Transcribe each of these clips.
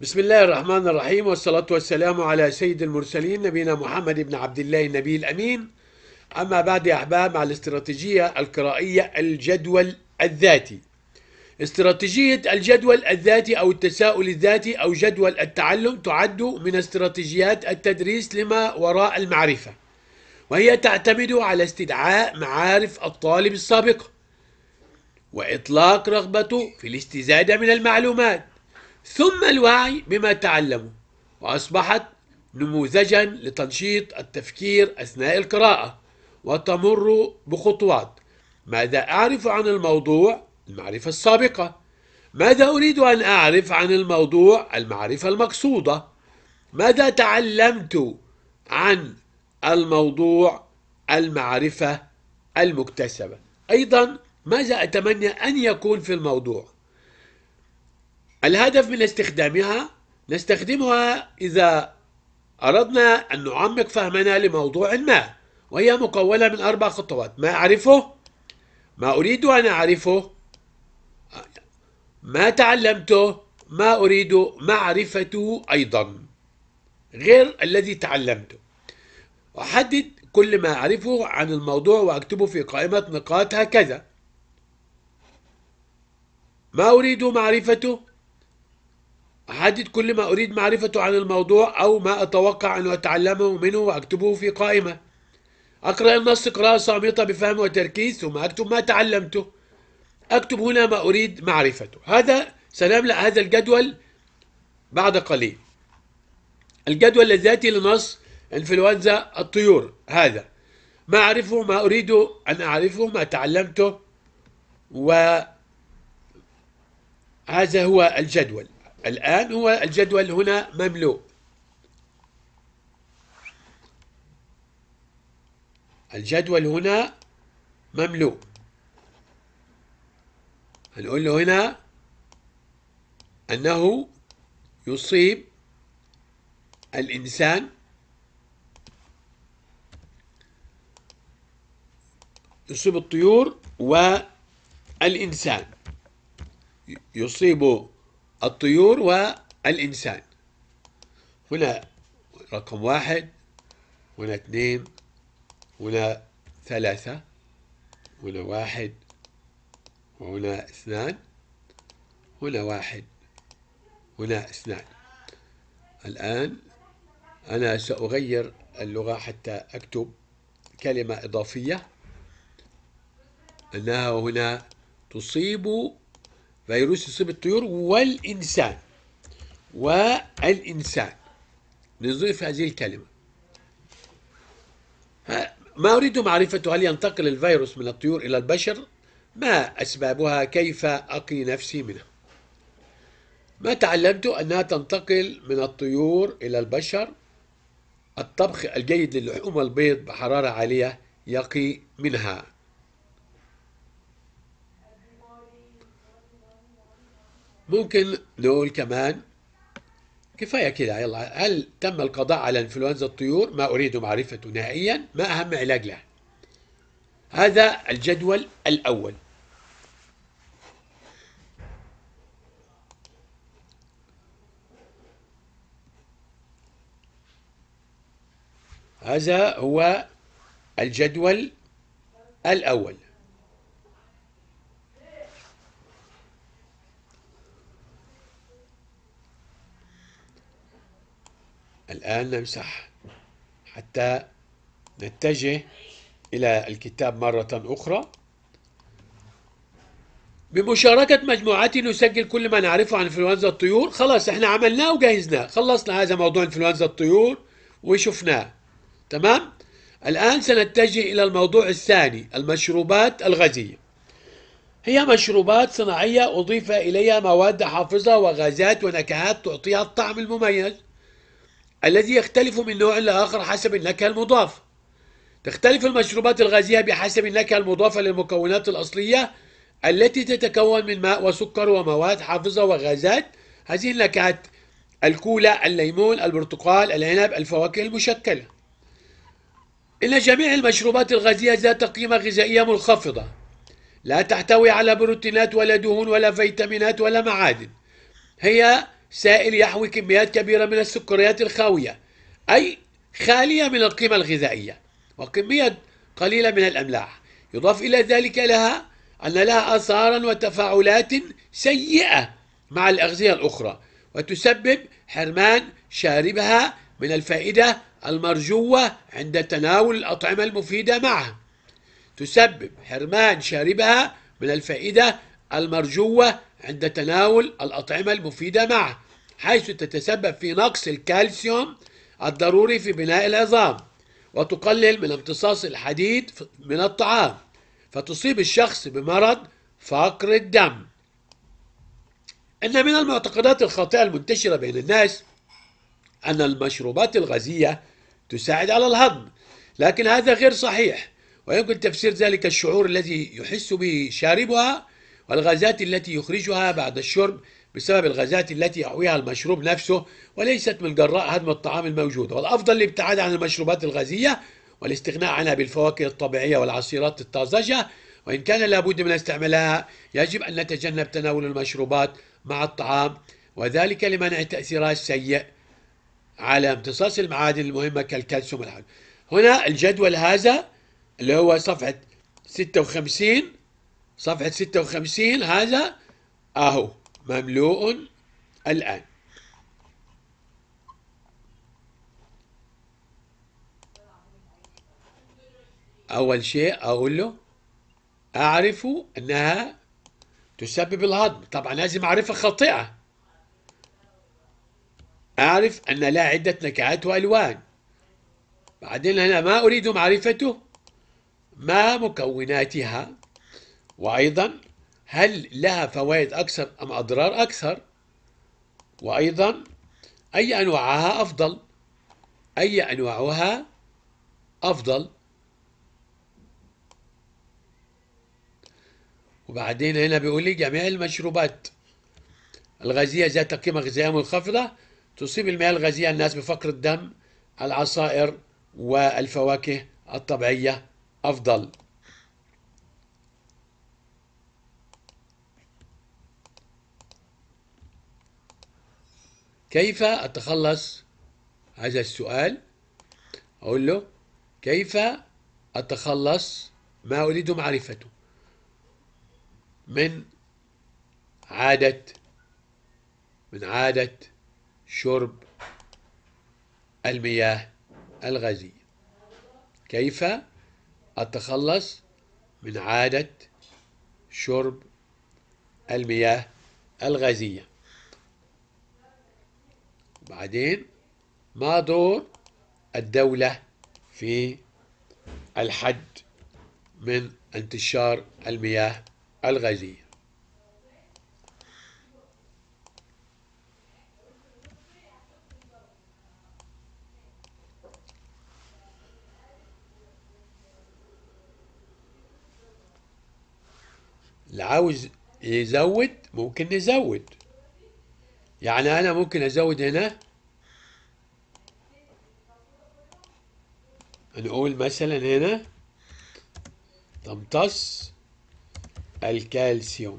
بسم الله الرحمن الرحيم والصلاة والسلام على سيد المرسلين نبينا محمد بن عبد الله النبي الأمين أما بعد يا أحباب على الاستراتيجية القرائية الجدول الذاتي استراتيجية الجدول الذاتي أو التساؤل الذاتي أو جدول التعلم تعد من استراتيجيات التدريس لما وراء المعرفة وهي تعتمد على استدعاء معارف الطالب السابقة وإطلاق رغبته في الاستزادة من المعلومات ثم الوعي بما تعلموا وأصبحت نموذجا لتنشيط التفكير أثناء القراءة وتمر بخطوات ماذا أعرف عن الموضوع المعرفة السابقة ماذا أريد أن أعرف عن الموضوع المعرفة المقصودة ماذا تعلمت عن الموضوع المعرفة المكتسبة أيضا ماذا أتمنى أن يكون في الموضوع الهدف من استخدامها نستخدمها إذا أردنا أن نعمق فهمنا لموضوع ما وهي مكونة من أربع خطوات ما أعرفه ما أريد أن أعرفه ما تعلمته ما أريد معرفته أيضا غير الذي تعلمته أحدد كل ما أعرفه عن الموضوع وأكتبه في قائمة نقاط هكذا ما أريد معرفته أحدد كل ما أريد معرفته عن الموضوع أو ما أتوقع أن أتعلمه منه وأكتبه في قائمة أقرأ النص قراءة صامتة بفهم وتركيز ثم أكتب ما تعلمته أكتب هنا ما أريد معرفته هذا سنملأ هذا الجدول بعد قليل الجدول الذاتي لنص انفلونزا الطيور هذا ما أعرفه ما أريد أن أعرفه ما تعلمته وهذا هو الجدول الآن هو الجدول هنا مملوء الجدول هنا مملوء هنقول له هنا أنه يصيب الإنسان يصيب الطيور والإنسان يصيب الطيور والإنسان هنا رقم واحد هنا اثنين هنا ثلاثة هنا واحد وهنا اثنان هنا واحد هنا اثنان الآن أنا سأغير اللغة حتى أكتب كلمة إضافية أنها هنا تصيب فيروس يصيب الطيور والإنسان والإنسان نضيف هذه الكلمة ما أريد معرفة هل ينتقل الفيروس من الطيور إلى البشر ما أسبابها كيف أقي نفسي منها ما تعلمت أنها تنتقل من الطيور إلى البشر الطبخ الجيد للحوم والبيض بحرارة عالية يقي منها ممكن نقول كمان كفاية كده يلا هل تم القضاء على انفلونزا الطيور ما أريد معرفته نهائيا ما أهم علاج له هذا الجدول الأول هذا هو الجدول الأول الآن نمسح حتى نتجه إلى الكتاب مرة أخرى بمشاركة مجموعتي نسجل كل ما نعرفه عن انفلونزا الطيور خلاص احنا عملناه وجهزناه خلصنا هذا موضوع انفلونزا الطيور وشفناه تمام الآن سنتجه إلى الموضوع الثاني المشروبات الغازية هي مشروبات صناعية أضيف إليها مواد حافظة وغازات ونكهات تعطيها الطعم المميز الذي يختلف من نوع لآخر حسب النكهة المضافة تختلف المشروبات الغازية بحسب النكهة المضافة للمكونات الأصلية التي تتكون من ماء وسكر ومواد حافظة وغازات هذه النكهات الكولا الليمون البرتقال العنب الفواكه المشكلة إن جميع المشروبات الغازية ذات قيمة غذائية منخفضة لا تحتوي على بروتينات ولا دهون ولا فيتامينات ولا معادن هي سائل يحوي كميات كبيرة من السكريات الخاوية أي خالية من القيمة الغذائية وكمية قليلة من الأملاح يضاف إلى ذلك لها أن لها آثارا وتفاعلات سيئة مع الأغذية الأخرى وتسبب حرمان شاربها من الفائدة المرجوة عند تناول الأطعمة المفيدة معه تسبب حرمان شاربها من الفائدة المرجوة عند تناول الأطعمة المفيدة معه حيث تتسبب في نقص الكالسيوم الضروري في بناء العظام وتقلل من امتصاص الحديد من الطعام فتصيب الشخص بمرض فقر الدم إن من المعتقدات الخاطئة المنتشرة بين الناس أن المشروبات الغازية تساعد على الهضم لكن هذا غير صحيح ويمكن تفسير ذلك الشعور الذي يحس به شاربها والغازات التي يخرجها بعد الشرب بسبب الغازات التي يحويها المشروب نفسه وليست من جراء هدم الطعام الموجود والأفضل الابتعاد عن المشروبات الغازية والاستغناء عنها بالفواكه الطبيعية والعصيرات الطازجة وإن كان لابد من استعمالها يجب أن نتجنب تناول المشروبات مع الطعام وذلك لمنع تأثيرها السيء على امتصاص المعادن المهمة كالكالسيوم والحديد هنا الجدول هذا اللي هو صفحة 56 صفحة 56 هذا أهو آه مملوء الآن أول شيء أقول له أعرف أنها تسبب الهضم طبعا لازم معرفة خاطئة أعرف أن لها عدة نكهات وألوان بعدين أنا ما أريد معرفته ما مكوناتها وأيضا هل لها فوائد أكثر أم أضرار أكثر وأيضا أي أنواعها أفضل أي أنواعها أفضل وبعدين هنا بيقول لي جميع المشروبات الغازية ذات قيمة غذائية منخفضة تصيب المياه الغازية الناس بفقر الدم العصائر والفواكه الطبيعية أفضل كيف أتخلص هذا السؤال أقول له كيف أتخلص ما أريد معرفته من عادة من عادة شرب المياه الغازية كيف أتخلص من عادة شرب المياه الغازية بعدين ما دور الدولة في الحد من انتشار المياه الغازية اللي عاوز يزود ممكن نزود يعني أنا ممكن أزود هنا نقول مثلا هنا تمتص الكالسيوم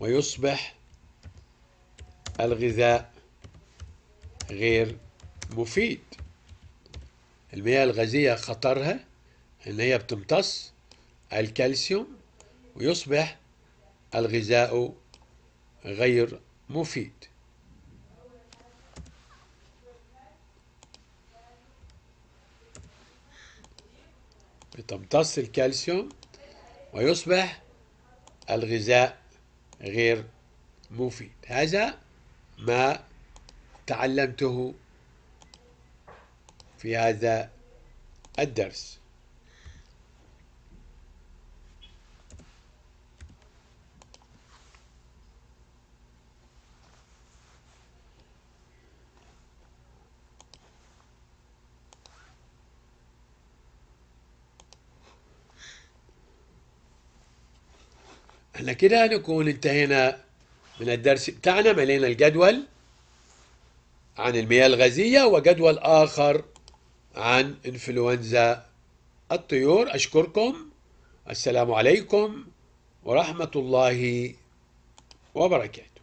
ويصبح الغذاء غير مفيد المياه الغازية خطرها إن هي بتمتص الكالسيوم ويصبح الغذاء غير مفيد بتمتص الكالسيوم ويصبح الغذاء غير مفيد هذا ما تعلمته في هذا الدرس احنا كده نكون انتهينا من الدرس بتاعنا ملينا الجدول عن المياه الغازية وجدول آخر عن إنفلونزا الطيور أشكركم السلام عليكم ورحمة الله وبركاته